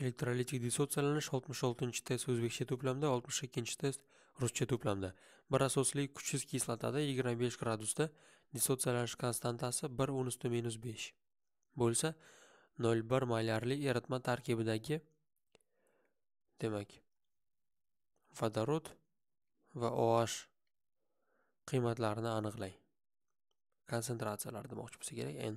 elektrolitik dissotsialanish 66 test o'zbekcha to'plamda 62 test ruscha to'plamda bir asosli kuchsiz kislotada 25 gradusda dissotsialanish konstantasi 1 o'n minus besh bo'lsa 0,1 bir eritma tarkibidagi demak vodorod va oh qiymatlarini aniqlang konsentratsiyalar demoqchi bo'lsa kerak n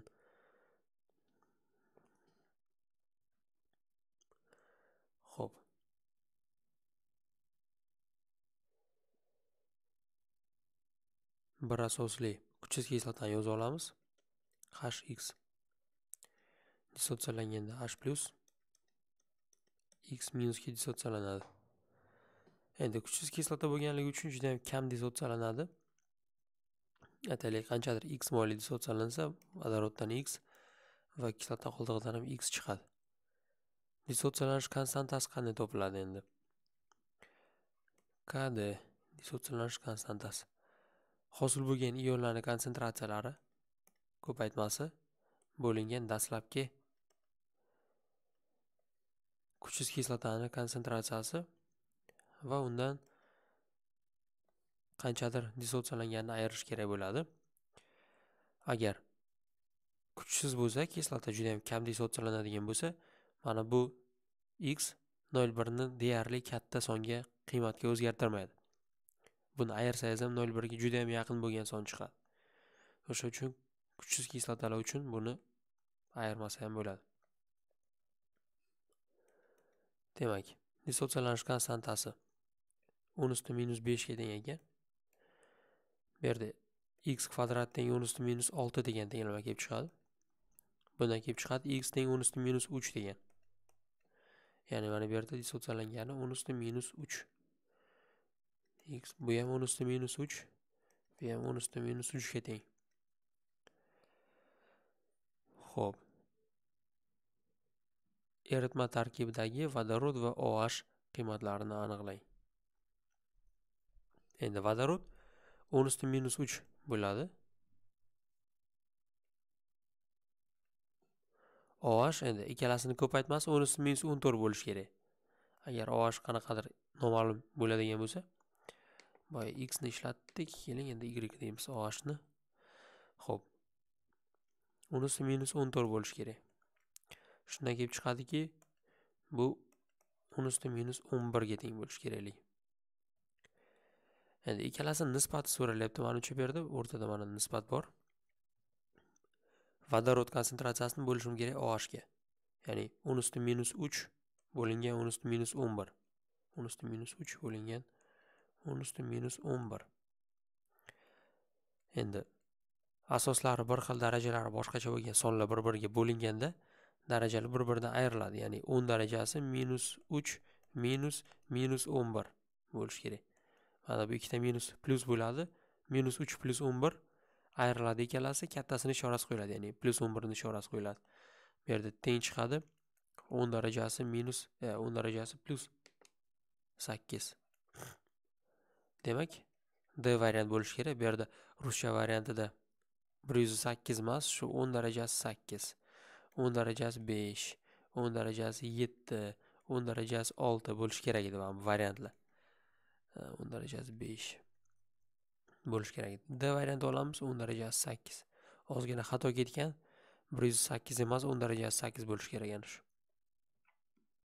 bir asosli kuchsiz kislota yozib olamiz hx dissotsiyalanganda h plus x minusga dissotsialanadi endi kuchsiz kislota bo'lganligi uchun juda ham kam dissotsialanadi aytaylik qanchadir x moyli dissotsiyalansa vodoroddan x va kislota qoldig'idan ham x chiqadi dissotsialanish konstantasi qanday topiladi endi kd dissotsialanish konstantasi hosil bo'lgan ionlarning konsentratsiyalari ko'paytmasi bo'lingan dastlabki kuchsiz kislotani konsentratsiyasi va undan qanchadir dissotsiyalanganini ayirish kerak bo'ladi agar kuchsiz bo'lsa kislota juda yam kam dissotsiyalanadigan bo'lsa mana bu x 0,1 birni deyarli katta songa qiymatga o'zgartirmaydi buni ayirsangiz ham nol birga yam yaqin bo'lgan son chiqadi o'sha uchun kuchsiz kislotalar uchun buni ayirmasa ham bo'ladi demak dissotsialanish konstantasi o'n usti minus beshga teng ekan bu yerda x kvadrat teng o'n usti minus olti degan tenglama kelib chiqadi bundan kelib chiqadi x teng o'n usti minus uch degan ya'ni mana bu yerda dissotsiyalangani o'n usti minus uch x bu ham -3 usti minus 3 bu ham o'n usti minus teng xo'p eritma tarkibidagi vodorod va OH qiymatlarini aniqlang. Endi vodorod 10 minus 3 bo'ladi. OH endi ikkalasini ko'paytmasi 10 minus 14 bo'lishi kerak. Agar OH qanaqadir noma'lum bo'ladigan bo'lsa, boya x ni ishlatdik keling endi y deymiz ohni ho'p unisi minus o'n to'rt bo'lishi kerak shundan kelib chiqadiki bu unisi minus o'n birga teng bo'lishi kerakli endi ikkalasini nisbati so'ralyapti manimcha bu yerda o'rtada mana nisbat bor vodorod konsentratsiyasini bo'lishim kerak ohga ya'ni o'n usti minus uch bo'lingan o'n minus o'n bir o'n minus uch bo'lingan 10 üstü minus 11. Endi asoslari bir xil darajalari boshqacha bo'lgan sonlar bir biriga bo'linganda darajalar bir biridan ayriladi ya'ni 10 darajasi minus 3 minus minus 11 bo'lishi kerak mana bu ikkita minus plus bo'ladi minus 3 plus 11 ayriladi ikkalasi kattasini ishorasi qo'yiladi ya'ni plus 11 ni ishorasi qo'yiladi bu yerda teng chiqadi 10 darajasi minus 10 e, darajasi plus 8 demak d variant bo'lishi kerak bu yerda ruscha variantida bir yuz sakkiz emas shu o'n darajasi sakkiz o'n darajasi besh o'n darajasi yetti o'n darajasi olti bo'lishi kerak edi mana bu variantlar o'n darajasi besh bo'lishi kerak edi d variantni olamiz o'n darajasi sakkiz ozgina xato ketgan bir yuz sakkiz emas o'n darajasi sakkiz bo'lishi kerak ana shu